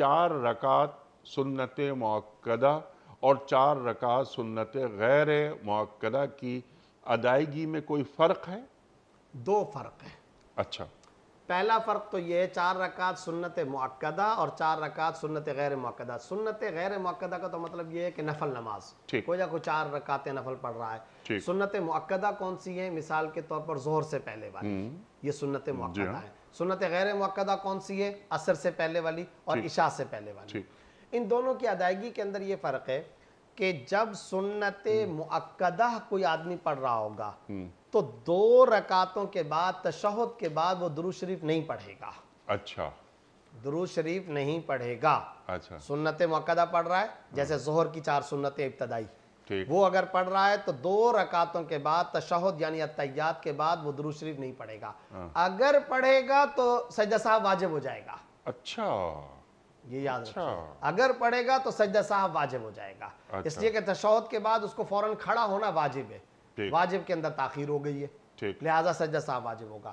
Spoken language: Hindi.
चार रकात सुन्नत मक्दा और चार रकात सुन्नत गैर मक्दा की अदायगी में कोई फ़र्क है दो फ़र्क है अच्छा पहला फ़र्क तो ये है चार रकात सुन्नत मक्दा और चार रकात सुन्नत गैर मक्दा सुन्नत गैर मक्दा का तो मतलब ये है कि नफल नमाज कोई ना कोई चार रकातें नफल पढ़ रहा है सुन्नत मक्दा कौन सी है मिसाल के तौर पर जोहर से पहले वाली हम्म। ये सुन्नत हाँ। मक्दा है सुनत गैर मक्दा कौन सी है असर से पहले वाली और इशा से पहले वाली इन दोनों की अदायगी के अंदर ये फ़र्क है कि जब सुन्नत हम्म। मुक्दा कोई आदमी पढ़ रहा होगा हम्म। तो दो रकातों के बाद तशहद के बाद वो दुरू शरीफ नहीं पढ़ेगा अच्छा दुरू शरीफ नहीं पढ़ेगा अच्छा सुन्नत मुक्दा पढ़ रहा है जैसे हम्म। जोहर की चार सुन्नतें इब्तदाई वो अगर पढ़ रहा है तो दो रकातों के बाद तशहद यानी अतैयात के बाद वो दुरू शरीफ नहीं पढ़ेगा हाँ। अगर पढ़ेगा तो सजदा साहब वाजिब हो जाएगा अच्छा ये याद अच्छा। अगर पढ़ेगा तो सजदा साहब वाजिब हो जाएगा अच्छा। इसलिए कि तशहद के बाद उसको फौरन खड़ा होना वाजिब है वाजिब के अंदर ताखिर हो गई है लिहाजा सजदा साहब वाजिब होगा